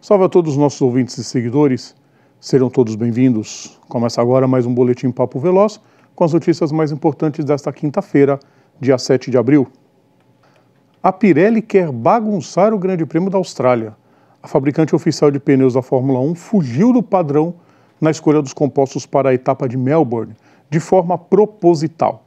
Salve a todos os nossos ouvintes e seguidores. Serão todos bem-vindos. Começa agora mais um Boletim Papo Veloz com as notícias mais importantes desta quinta-feira, dia 7 de abril. A Pirelli quer bagunçar o Grande Prêmio da Austrália. A fabricante oficial de pneus da Fórmula 1 fugiu do padrão na escolha dos compostos para a etapa de Melbourne, de forma proposital.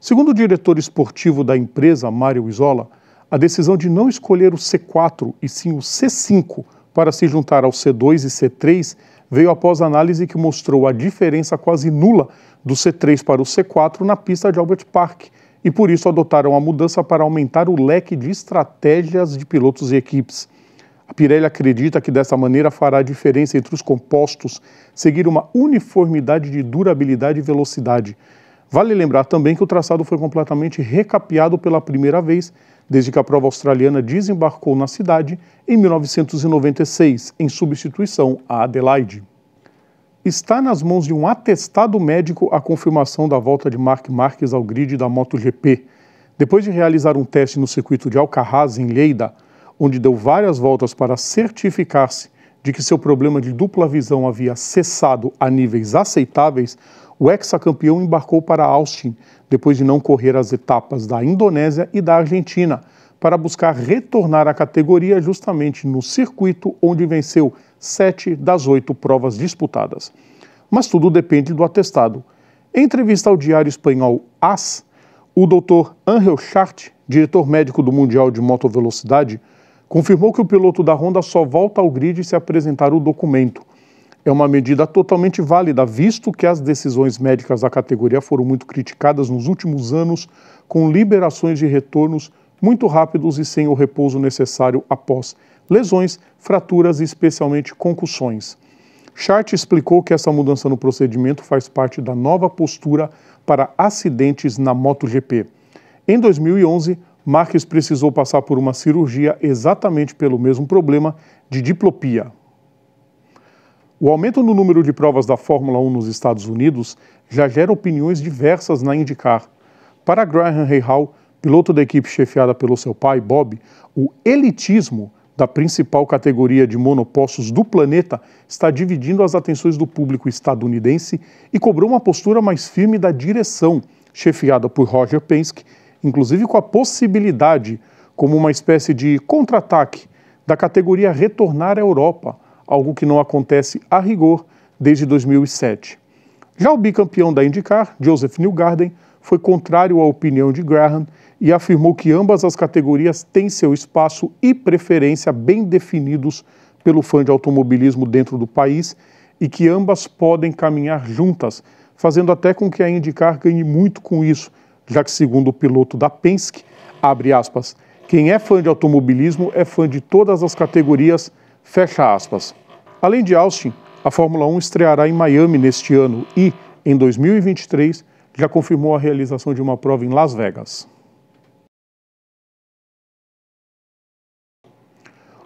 Segundo o diretor esportivo da empresa, Mário Isola, a decisão de não escolher o C4 e sim o C5 para se juntar ao C2 e C3 veio após análise que mostrou a diferença quase nula do C3 para o C4 na pista de Albert Park e por isso adotaram a mudança para aumentar o leque de estratégias de pilotos e equipes. A Pirelli acredita que dessa maneira fará a diferença entre os compostos seguir uma uniformidade de durabilidade e velocidade. Vale lembrar também que o traçado foi completamente recapeado pela primeira vez desde que a prova australiana desembarcou na cidade em 1996, em substituição à Adelaide. Está nas mãos de um atestado médico a confirmação da volta de Mark Marques ao grid da MotoGP. Depois de realizar um teste no circuito de Alcaraz, em Leida onde deu várias voltas para certificar-se de que seu problema de dupla visão havia cessado a níveis aceitáveis, o hexacampeão embarcou para Austin, depois de não correr as etapas da Indonésia e da Argentina, para buscar retornar à categoria justamente no circuito onde venceu sete das oito provas disputadas. Mas tudo depende do atestado. Em entrevista ao diário espanhol AS, o Dr. Angel Chart, diretor médico do Mundial de Motovelocidade, confirmou que o piloto da Honda só volta ao grid se apresentar o documento é uma medida totalmente válida, visto que as decisões médicas da categoria foram muito criticadas nos últimos anos, com liberações de retornos muito rápidos e sem o repouso necessário após lesões, fraturas e especialmente concussões. Chart explicou que essa mudança no procedimento faz parte da nova postura para acidentes na MotoGP. Em 2011, Marques precisou passar por uma cirurgia exatamente pelo mesmo problema de diplopia, o aumento no número de provas da Fórmula 1 nos Estados Unidos já gera opiniões diversas na IndyCar. Para Graham Hayhall, piloto da equipe chefiada pelo seu pai, Bob, o elitismo da principal categoria de monopostos do planeta está dividindo as atenções do público estadunidense e cobrou uma postura mais firme da direção, chefiada por Roger Penske, inclusive com a possibilidade, como uma espécie de contra-ataque, da categoria retornar à Europa, algo que não acontece a rigor desde 2007. Já o bicampeão da IndyCar, Joseph Newgarden, foi contrário à opinião de Graham e afirmou que ambas as categorias têm seu espaço e preferência bem definidos pelo fã de automobilismo dentro do país e que ambas podem caminhar juntas, fazendo até com que a IndyCar ganhe muito com isso, já que, segundo o piloto da Penske, abre aspas, quem é fã de automobilismo é fã de todas as categorias, Fecha aspas. Além de Austin, a Fórmula 1 estreará em Miami neste ano e, em 2023, já confirmou a realização de uma prova em Las Vegas.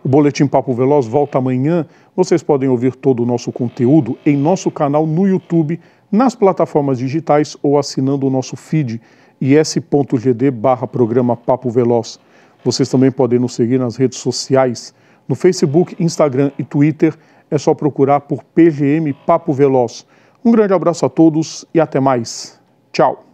O Boletim Papo Veloz volta amanhã. Vocês podem ouvir todo o nosso conteúdo em nosso canal no YouTube, nas plataformas digitais ou assinando o nosso feed is.gd barra programa Papo Veloz. Vocês também podem nos seguir nas redes sociais. No Facebook, Instagram e Twitter é só procurar por PGM Papo Veloz. Um grande abraço a todos e até mais. Tchau!